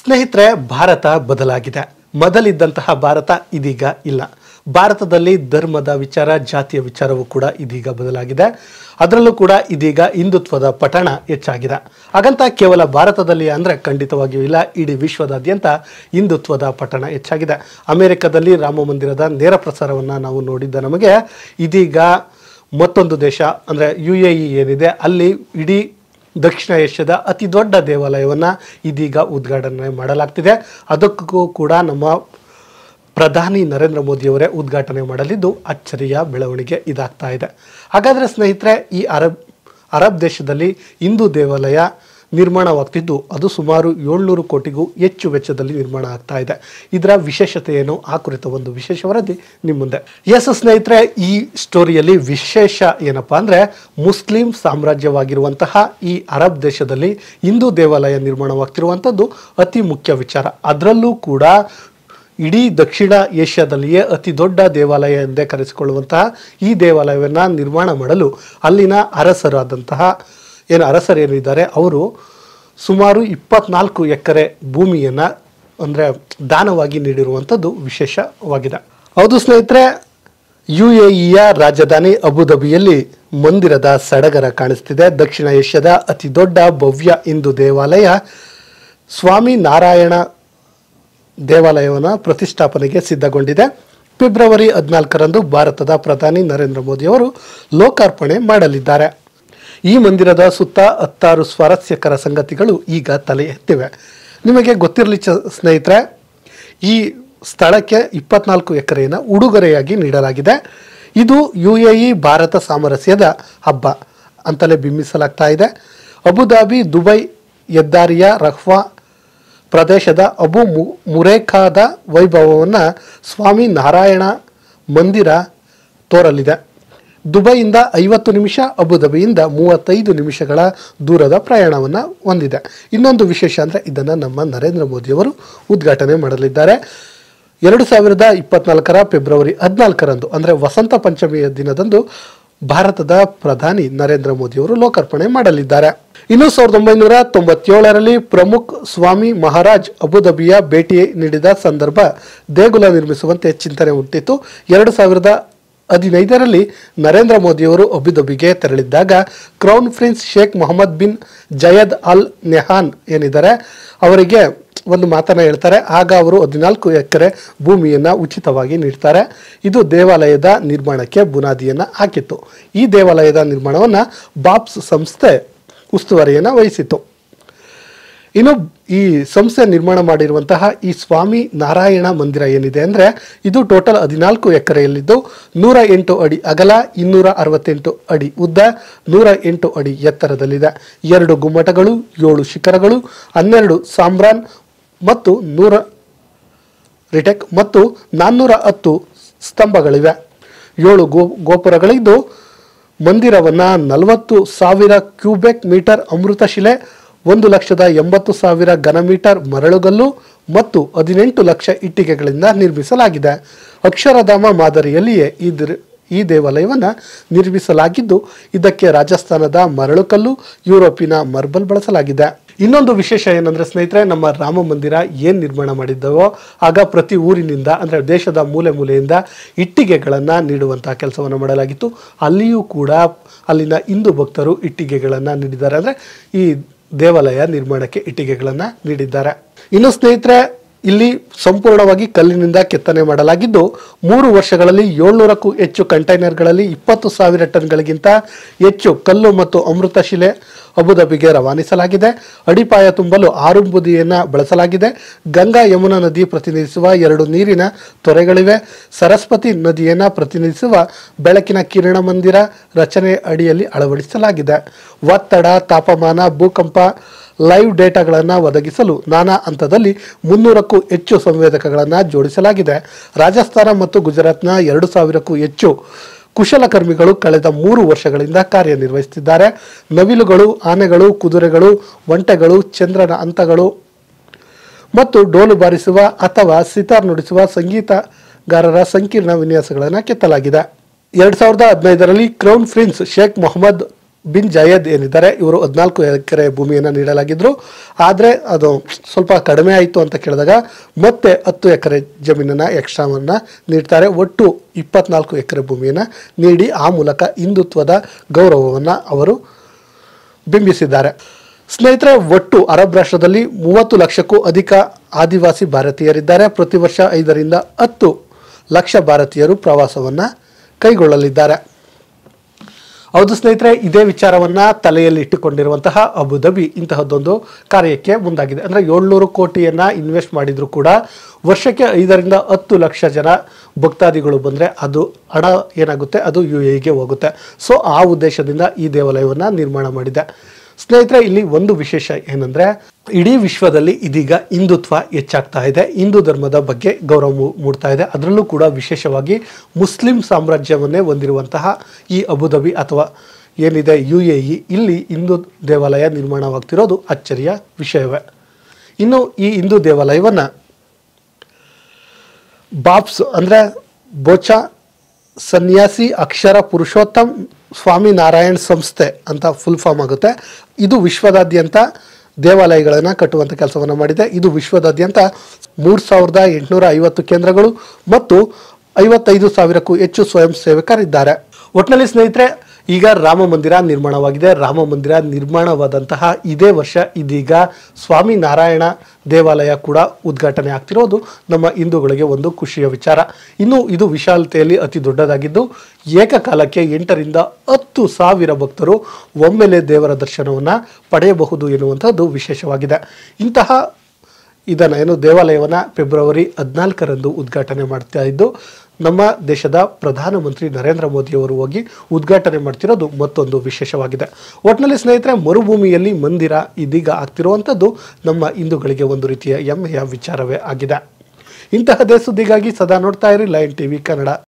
ಸ್ನೇಹಿತರೆ ಭಾರತ ಬದಲಾಗಿದೆ ಮೊದಲಿದ್ದಂತಹ ಭಾರತ ಇದೀಗ ಇಲ್ಲ ಭಾರತದಲ್ಲಿ ಧರ್ಮದ ವಿಚಾರ ಜಾತಿಯ ವಿಚಾರವೂ ಕೂಡ ಇದೀಗ ಬದಲಾಗಿದೆ ಅದರಲ್ಲೂ ಕೂಡ ಇದೀಗ ಹಿಂದುತ್ವದ ಪಠಣ ಹೆಚ್ಚಾಗಿದೆ ಹಾಗಂತ ಕೇವಲ ಭಾರತದಲ್ಲಿ ಅಂದರೆ ಖಂಡಿತವಾಗಿಯೂ ಇಲ್ಲ ಇಡೀ ವಿಶ್ವದಾದ್ಯಂತ ಹಿಂದುತ್ವದ ಪಠಣ ಹೆಚ್ಚಾಗಿದೆ ಅಮೆರಿಕದಲ್ಲಿ ರಾಮ ಮಂದಿರದ ನೇರ ಪ್ರಸಾರವನ್ನು ನಾವು ನೋಡಿದ್ದ ನಮಗೆ ಇದೀಗ ಮತ್ತೊಂದು ದೇಶ ಅಂದರೆ ಯು ಎ ಇ e ಏನಿದೆ ಅಲ್ಲಿ ಇಡೀ ದಕ್ಷಿಣ ಏಷ್ಯಾದ ಅತಿ ದೊಡ್ಡ ದೇವಾಲಯವನ್ನು ಇದೀಗ ಉದ್ಘಾಟನೆ ಮಾಡಲಾಗ್ತಿದೆ ಅದಕ್ಕೂ ಕೂಡ ನಮ್ಮ ಪ್ರಧಾನಿ ನರೇಂದ್ರ ಮೋದಿಯವರೇ ಉದ್ಘಾಟನೆ ಮಾಡಲಿದ್ದು ಅಚ್ಚರಿಯ ಬೆಳವಣಿಗೆ ಇದಾಗ್ತಾ ಇದೆ ಹಾಗಾದರೆ ಸ್ನೇಹಿತರೆ ಈ ಅರಬ್ ಅರಬ್ ದೇಶದಲ್ಲಿ ಹಿಂದೂ ದೇವಾಲಯ ನಿರ್ಮಾಣವಾಗ್ತಿದ್ದು ಅದು ಸುಮಾರು ಏಳ್ನೂರು ಕೋಟಿಗೂ ಹೆಚ್ಚು ವೆಚ್ಚದಲ್ಲಿ ನಿರ್ಮಾಣ ಆಗ್ತಾ ಇದೆ ಇದರ ವಿಶೇಷತೆ ಏನು ಆ ಕುರಿತ ಒಂದು ವಿಶೇಷ ವರದಿ ನಿಮ್ಮ ಮುಂದೆ ಎಸ್ ಸ್ನೇಹಿತರೆ ಈ ಸ್ಟೋರಿಯಲ್ಲಿ ವಿಶೇಷ ಏನಪ್ಪಾ ಅಂದರೆ ಮುಸ್ಲಿಂ ಸಾಮ್ರಾಜ್ಯವಾಗಿರುವಂತಹ ಈ ಅರಬ್ ದೇಶದಲ್ಲಿ ಹಿಂದೂ ದೇವಾಲಯ ನಿರ್ಮಾಣವಾಗ್ತಿರುವಂಥದ್ದು ಅತಿ ಮುಖ್ಯ ವಿಚಾರ ಅದರಲ್ಲೂ ಕೂಡ ಇಡೀ ದಕ್ಷಿಣ ಏಷ್ಯಾದಲ್ಲಿಯೇ ಅತಿ ದೊಡ್ಡ ದೇವಾಲಯ ಎಂದೇ ಕರೆಸಿಕೊಳ್ಳುವಂತಹ ಈ ದೇವಾಲಯವನ್ನು ನಿರ್ಮಾಣ ಮಾಡಲು ಅಲ್ಲಿನ ಅರಸರಾದಂತಹ ಏನು ಅರಸರು ಏನಿದ್ದಾರೆ ಅವರು ಸುಮಾರು ಇಪ್ಪತ್ನಾಲ್ಕು ಎಕರೆ ಭೂಮಿಯನ್ನು ಅಂದರೆ ದಾನವಾಗಿ ನೀಡಿರುವಂಥದ್ದು ವಿಶೇಷವಾಗಿದೆ ಹೌದು ಸ್ನೇಹಿತರೆ ಯು ಎ ಇಯ ರಾಜಧಾನಿ ಅಬುಧಾಬಿಯಲ್ಲಿ ಮಂದಿರದ ಸಡಗರ ಕಾಣಿಸ್ತಿದೆ ದಕ್ಷಿಣ ಏಷ್ಯಾದ ಅತಿ ದೊಡ್ಡ ಭವ್ಯ ಹಿಂದೂ ದೇವಾಲಯ ಸ್ವಾಮಿ ನಾರಾಯಣ ದೇವಾಲಯವನ್ನು ಪ್ರತಿಷ್ಠಾಪನೆಗೆ ಸಿದ್ಧಗೊಂಡಿದೆ ಫೆಬ್ರವರಿ ಹದಿನಾಲ್ಕರಂದು ಭಾರತದ ಪ್ರಧಾನಿ ನರೇಂದ್ರ ಮೋದಿ ಅವರು ಲೋಕಾರ್ಪಣೆ ಮಾಡಲಿದ್ದಾರೆ ಈ ಮಂದಿರದ ಸುತ್ತ ಹತ್ತಾರು ಸ್ವಾರಸ್ಯಕರ ಸಂಗತಿಗಳು ಈಗ ತಲೆ ಎತ್ತಿವೆ ನಿಮಗೆ ಗೊತ್ತಿರಲಿ ಚ ಸ್ನೇಹಿತರೆ ಈ ಸ್ಥಳಕ್ಕೆ ಇಪ್ಪತ್ನಾಲ್ಕು ಎಕರೆಯನ್ನು ಉಡುಗೊರೆಯಾಗಿ ನೀಡಲಾಗಿದೆ ಇದು ಯು ಎ ಇ ಭಾರತ ಸಾಮರಸ್ಯದ ಹಬ್ಬ ಅಂತಲೇ ಬಿಂಬಿಸಲಾಗ್ತಾ ಇದೆ ಅಬುಧಾಬಿ ದುಬೈ ಹೆದ್ದಾರಿಯ ರಹ್ವಾ ಪ್ರದೇಶದ ಅಬು ಮು ಮುರೇಖಾದ ವೈಭವವನ್ನು ಸ್ವಾಮಿ ನಾರಾಯಣ ಮಂದಿರ ತೋರಲಿದೆ ದುಬೈಯಿಂದ ಐವತ್ತು ನಿಮಿಷ ಅಬುಧಾಬಿಯಿಂದ ಮೂವತ್ತೈದು ನಿಮಿಷಗಳ ದೂರದ ಪ್ರಯಾಣವನ್ನು ಹೊಂದಿದೆ ಇನ್ನೊಂದು ವಿಶೇಷ ಅಂದರೆ ಇದನ್ನು ನಮ್ಮ ನರೇಂದ್ರ ಮೋದಿಯವರು ಉದ್ಘಾಟನೆ ಮಾಡಲಿದ್ದಾರೆ ಎರಡು ಸಾವಿರದ ಇಪ್ಪತ್ನಾಲ್ಕರ ಫೆಬ್ರವರಿ ಹದಿನಾಲ್ಕರಂದು ಅಂದರೆ ವಸಂತ ಪಂಚಮಿಯ ದಿನದಂದು ಭಾರತದ ಪ್ರಧಾನಿ ನರೇಂದ್ರ ಮೋದಿಯವರು ಲೋಕಾರ್ಪಣೆ ಮಾಡಲಿದ್ದಾರೆ ಇನ್ನು ಸಾವಿರದ ಒಂಬೈನೂರ ತೊಂಬತ್ತೇಳರಲ್ಲಿ ಪ್ರಮುಖ ಸ್ವಾಮಿ ಮಹಾರಾಜ್ ಅಬುಧಾಬಿಯ ಭೇಟಿ ನೀಡಿದ ಸಂದರ್ಭ ದೇಗುಲ ನಿರ್ಮಿಸುವಂತೆ ಚಿಂತನೆ ಹುಟ್ಟಿತ್ತು ಎರಡು ಸಾವಿರದ ಹದಿನೈದರಲ್ಲಿ ನರೇಂದ್ರ ಮೋದಿಯವರು ಒಬ್ಬಿದೊಬ್ಬಿಗೆ ತೆರಳಿದ್ದಾಗ crown prince Sheikh Mohammed bin Zayed Al Nahyan ಏನಿದ್ದಾರೆ ಅವರಿಗೆ ಒಂದು ಮಾತನ್ನು ಹೇಳ್ತಾರೆ ಆಗ ಅವರು ಹದಿನಾಲ್ಕು ಎಕರೆ ಭೂಮಿಯನ್ನು ಉಚಿತವಾಗಿ ನೀಡ್ತಾರೆ ಇದು ದೇವಾಲಯದ ನಿರ್ಮಾಣಕ್ಕೆ ಬುನಾದಿಯನ್ನು ಹಾಕಿತ್ತು ಈ ದೇವಾಲಯದ ನಿರ್ಮಾಣವನ್ನು ಬಾಪ್ಸ್ ಸಂಸ್ಥೆ ಉಸ್ತುವಾರಿಯನ್ನು ವಹಿಸಿತು ಇನ್ನು ಈ ಸಂಸ್ಥೆ ನಿರ್ಮಾಣ ಮಾಡಿರುವಂತಹ ಈ ಸ್ವಾಮಿ ನಾರಾಯಣ ಮಂದಿರ ಏನಿದೆ ಅಂದರೆ ಇದು ಟೋಟಲ್ ಹದಿನಾಲ್ಕು ಎಕರೆಯಲ್ಲಿದ್ದು ನೂರ ಎಂಟು ಅಡಿ ಅಗಲ ಇನ್ನೂರ ಅರವತ್ತೆಂಟು ಅಡಿ ಉದ್ದ ನೂರ ಎಂಟು ಅಡಿ ಎತ್ತರದಲ್ಲಿದೆ ಎರಡು ಗುಮ್ಮಟಗಳು ಏಳು ಶಿಖರಗಳು ಹನ್ನೆರಡು ಸಾಮ್ರಾನ್ ಮತ್ತು ನೂರ ರಿಟೆಕ್ ಮತ್ತು ನಾನ್ನೂರ ಹತ್ತು ಸ್ತಂಭಗಳಿವೆ ಏಳು ಗೋ ಗೋಪುರಗಳಿದ್ದು ಮಂದಿರವನ್ನು ನಲವತ್ತು ಸಾವಿರ ಕ್ಯೂಬೆಕ್ ಮೀಟರ್ ಅಮೃತಶಿಲೆ ಒಂದು ಲಕ್ಷದ ಎಂಬತ್ತು ಸಾವಿರ ಮೀಟರ್ ಮರಳುಗಲ್ಲು ಮತ್ತು ಹದಿನೆಂಟು ಲಕ್ಷ ಇಟ್ಟಿಗೆಗಳಿಂದ ನಿರ್ಮಿಸಲಾಗಿದೆ ಅಕ್ಷರಧಾಮ ಮಾದರಿಯಲ್ಲಿಯೇ ಈ ಈ ದೇವಾಲಯವನ್ನು ನಿರ್ಮಿಸಲಾಗಿದ್ದು ಇದಕ್ಕೆ ರಾಜಸ್ಥಾನದ ಮರಳುಕಲ್ಲು ಯುರೋಪಿನ ಮರ್ಬಲ್ ಬಳಸಲಾಗಿದೆ ಇನ್ನೊಂದು ವಿಶೇಷ ಏನಂದ್ರೆ ಸ್ನೇಹಿತರೆ ನಮ್ಮ ರಾಮ ಮಂದಿರ ಏನು ನಿರ್ಮಾಣ ಮಾಡಿದ್ದವೋ ಆಗ ಪ್ರತಿ ಊರಿನಿಂದ ಅಂದರೆ ದೇಶದ ಮೂಲೆ ಮೂಲೆಯಿಂದ ಇಟ್ಟಿಗೆಗಳನ್ನು ನೀಡುವಂತಹ ಕೆಲಸವನ್ನು ಮಾಡಲಾಗಿತ್ತು ಅಲ್ಲಿಯೂ ಕೂಡ ಅಲ್ಲಿನ ಹಿಂದೂ ಭಕ್ತರು ಇಟ್ಟಿಗೆಗಳನ್ನು ನೀಡಿದ್ದಾರೆ ಅಂದರೆ ಈ ದೇವಾಲಯ ನಿರ್ಮಾಣಕ್ಕೆ ಇಟ್ಟಿಗೆಗಳನ್ನು ನೀಡಿದ್ದಾರೆ ಇನ್ನು ಸ್ನೇಹಿತರೆ ಇಲ್ಲಿ ಸಂಪೂರ್ಣವಾಗಿ ಕಲ್ಲಿನಿಂದ ಕೆತ್ತನೆ ಮಾಡಲಾಗಿದ್ದು ಮೂರು ವರ್ಷಗಳಲ್ಲಿ ಏಳ್ನೂರಕ್ಕೂ ಹೆಚ್ಚು ಕಂಟೈನರ್ಗಳಲ್ಲಿ ಇಪ್ಪತ್ತು ಸಾವಿರ ಟನ್ಗಳಿಗಿಂತ ಹೆಚ್ಚು ಕಲ್ಲು ಮತ್ತು ಅಮೃತಶಿಲೆ ಅಬುಧಾಬಿಗೆ ರವಾನಿಸಲಾಗಿದೆ ಅಡಿಪಾಯ ತುಂಬಲು ಆರು ಬುದಿಯನ್ನು ಬಳಸಲಾಗಿದೆ ಗಂಗಾ ಯಮುನಾ ನದಿ ಪ್ರತಿನಿಧಿಸುವ ಎರಡು ನೀರಿನ ತೊರೆಗಳಿವೆ ಸರಸ್ವತಿ ನದಿಯನ್ನು ಪ್ರತಿನಿಧಿಸುವ ಬೆಳಕಿನ ಕಿರಣ ಮಂದಿರ ರಚನೆ ಅಡಿಯಲ್ಲಿ ಅಳವಡಿಸಲಾಗಿದೆ ಒತ್ತಡ ತಾಪಮಾನ ಭೂಕಂಪ ಲೈವ್ ಡೇಟಾಗಳನ್ನು ಒದಗಿಸಲು ನಾನಾ ಹಂತದಲ್ಲಿ ಮುನ್ನೂರಕ್ಕೂ ಹೆಚ್ಚು ಸಂವೇದಕಗಳನ್ನು ಜೋಡಿಸಲಾಗಿದೆ ರಾಜಸ್ಥಾನ ಮತ್ತು ಗುಜರಾತ್ನ ಎರಡು ಸಾವಿರಕ್ಕೂ ಹೆಚ್ಚು ಕುಶಲಕರ್ಮಿಗಳು ಕಳೆದ ಮೂರು ವರ್ಷಗಳಿಂದ ಕಾರ್ಯನಿರ್ವಹಿಸುತ್ತಿದ್ದಾರೆ ನವಿಲುಗಳು ಆನೆಗಳು ಕುದುರೆಗಳು ಒಂಟೆಗಳು ಚಂದ್ರನ ಹಂತಗಳು ಮತ್ತು ಡೋಲು ಬಾರಿಸುವ ಅಥವಾ ಸಿತಾರ್ ನುಡಿಸುವ ಸಂಗೀತಗಾರರ ಸಂಕೀರ್ಣ ವಿನ್ಯಾಸಗಳನ್ನು ಕೆತ್ತಲಾಗಿದೆ ಎರಡು ಸಾವಿರದ ಹದಿನೈದರಲ್ಲಿ crown prince Sheikh Mohammed bin Zayed ಏನಿದ್ದಾರೆ ಇವರು ಹದಿನಾಲ್ಕು ಎಕರೆ ಭೂಮಿಯನ್ನು ನೀಡಲಾಗಿದ್ರು ಆದರೆ ಅದು ಸ್ವಲ್ಪ ಕಡಿಮೆ ಆಯಿತು ಅಂತ ಕೇಳಿದಾಗ ಮತ್ತೆ ಹತ್ತು ಎಕರೆ ಜಮೀನನ್ನು ಎಕ್ಸ್ಟ್ರಾವನ್ನು ನೀಡ್ತಾರೆ ಒಟ್ಟು ಇಪ್ಪತ್ನಾಲ್ಕು ಎಕರೆ ಭೂಮಿಯನ್ನು ನೀಡಿ ಆ ಮೂಲಕ ಹಿಂದುತ್ವದ ಗೌರವವನ್ನು ಅವರು ಬಿಂಬಿಸಿದ್ದಾರೆ ಸ್ನೇಹಿತರೆ ಒಟ್ಟು ಅರಬ್ ರಾಷ್ಟ್ರದಲ್ಲಿ ಮೂವತ್ತು ಲಕ್ಷಕ್ಕೂ ಅಧಿಕ ಆದಿವಾಸಿ ಭಾರತೀಯರಿದ್ದಾರೆ ಪ್ರತಿ ವರ್ಷ ಐದರಿಂದ ಹತ್ತು ಲಕ್ಷ ಭಾರತೀಯರು ಪ್ರವಾಸವನ್ನು ಕೈಗೊಳ್ಳಲಿದ್ದಾರೆ ಹೌದು ಸ್ನೇಹಿತರೆ ಇದೇ ವಿಚಾರವನ್ನ ತಲೆಯಲ್ಲಿ ಇಟ್ಟುಕೊಂಡಿರುವಂತಹ ಅಬುಧಾಬಿ ಇಂತಹದ್ದೊಂದು ಕಾರ್ಯಕ್ಕೆ ಮುಂದಾಗಿದೆ ಅಂದರೆ ಏಳ್ನೂರು ಕೋಟಿಯನ್ನ ಇನ್ವೆಸ್ಟ್ ಮಾಡಿದ್ರು ಕೂಡ ವರ್ಷಕ್ಕೆ ಐದರಿಂದ ಹತ್ತು ಲಕ್ಷ ಜನ ಭಕ್ತಾದಿಗಳು ಬಂದರೆ ಅದು ಹಣ ಏನಾಗುತ್ತೆ ಅದು ಯು ಎಗೆ ಹೋಗುತ್ತೆ ಸೊ ಆ ಉದ್ದೇಶದಿಂದ ಈ ದೇವಾಲಯವನ್ನು ನಿರ್ಮಾಣ ಮಾಡಿದೆ ಸ್ನೇಹಿತರೆ ಇಲ್ಲಿ ಒಂದು ವಿಶೇಷ ಏನಂದರೆ ಇಡೀ ವಿಶ್ವದಲ್ಲಿ ಇದೀಗ ಹಿಂದುತ್ವ ಹೆಚ್ಚಾಗ್ತಾ ಇದೆ ಹಿಂದೂ ಧರ್ಮದ ಬಗ್ಗೆ ಗೌರವ ಮೂಡ್ತಾ ಇದೆ ಅದರಲ್ಲೂ ಕೂಡ ವಿಶೇಷವಾಗಿ ಮುಸ್ಲಿಂ ಸಾಮ್ರಾಜ್ಯವನ್ನೇ ಹೊಂದಿರುವಂತಹ ಈ ಅಬುಧಾಬಿ ಅಥವಾ ಏನಿದೆ ಯು ಎ ಇ ಇಲ್ಲಿ ಹಿಂದೂ ದೇವಾಲಯ ನಿರ್ಮಾಣವಾಗ್ತಿರೋದು ಅಚ್ಚರಿಯ ವಿಷಯವೇ ಇನ್ನು ಈ ಹಿಂದೂ ದೇವಾಲಯವನ್ನು ಬಾಬ್ಸ್ ಅಂದರೆ ಬೋಚ ಸನ್ಯಾಸಿ ಅಕ್ಷರ ಪುರುಷೋತ್ತಮ್ ಸ್ವಾಮಿ ನಾರಾಯಣ್ ಸಂಸ್ಥೆ ಅಂತ ಫುಲ್ ಫಾರ್ಮ್ ಆಗುತ್ತೆ ಇದು ವಿಶ್ವದಾದ್ಯಂತ ದೇವಾಲಯಗಳನ್ನು ಕಟ್ಟುವಂಥ ಕೆಲಸವನ್ನು ಮಾಡಿದೆ ಇದು ವಿಶ್ವದಾದ್ಯಂತ ಮೂರು ಸಾವಿರದ ಎಂಟುನೂರ ಐವತ್ತು ಕೇಂದ್ರಗಳು ಮತ್ತು ಐವತ್ತೈದು ಸಾವಿರಕ್ಕೂ ಹೆಚ್ಚು ಸ್ವಯಂ ಸೇವಕರಿದ್ದಾರೆ ಒಟ್ಟಿನಲ್ಲಿ ಸ್ನೇಹಿತರೆ ಈಗ ರಾಮ ಮಂದಿರ ನಿರ್ಮಾಣವಾಗಿದೆ ರಾಮ ಮಂದಿರ ನಿರ್ಮಾಣವಾದಂತಹ ಇದೇ ವರ್ಷ ಇದೀಗ ಸ್ವಾಮಿ ನಾರಾಯಣ ದೇವಾಲಯ ಕೂಡ ಉದ್ಘಾಟನೆ ಆಗ್ತಿರೋದು ನಮ್ಮ ಹಿಂದೂಗಳಿಗೆ ಒಂದು ಖುಷಿಯ ವಿಚಾರ ಇನ್ನು ಇದು ವಿಶಾಲತೆಯಲ್ಲಿ ಅತಿ ದೊಡ್ಡದಾಗಿದ್ದು ಏಕಕಾಲಕ್ಕೆ ಎಂಟರಿಂದ ಹತ್ತು ಸಾವಿರ ಭಕ್ತರು ಒಮ್ಮೆಲೆ ದೇವರ ದರ್ಶನವನ್ನು ಪಡೆಯಬಹುದು ಎನ್ನುವಂಥದ್ದು ವಿಶೇಷವಾಗಿದೆ ಇಂತಹ ಇದನ್ನು ಏನು ದೇವಾಲಯವನ್ನು ಫೆಬ್ರವರಿ ಹದಿನಾಲ್ಕರಂದು ಉದ್ಘಾಟನೆ ಮಾಡ್ತಾ ಇದ್ದು ನಮ್ಮ ದೇಶದ ಪ್ರಧಾನಮಂತ್ರಿ ನರೇಂದ್ರ ಮೋದಿ ಅವರು ಹೋಗಿ ಉದ್ಘಾಟನೆ ಮಾಡ್ತಿರೋದು ಮತ್ತೊಂದು ವಿಶೇಷವಾಗಿದೆ ಒಟ್ನಲ್ಲಿ ಸ್ನೇಹಿತರೆ ಮರುಭೂಮಿಯಲ್ಲಿ ಮಂದಿರ ಇದೀಗ ಆಗ್ತಿರುವಂಥದ್ದು ನಮ್ಮ ಹಿಂದೂಗಳಿಗೆ ಒಂದು ರೀತಿಯ ಹೆಮ್ಮೆಯ ವಿಚಾರವೇ ಆಗಿದೆ ಇಂತಹ ಸುದ್ದಿಗಾಗಿ ಸದಾ ನೋಡ್ತಾ ಇರಿ ಲೈನ್ ಟಿವಿ ಕನ್ನಡ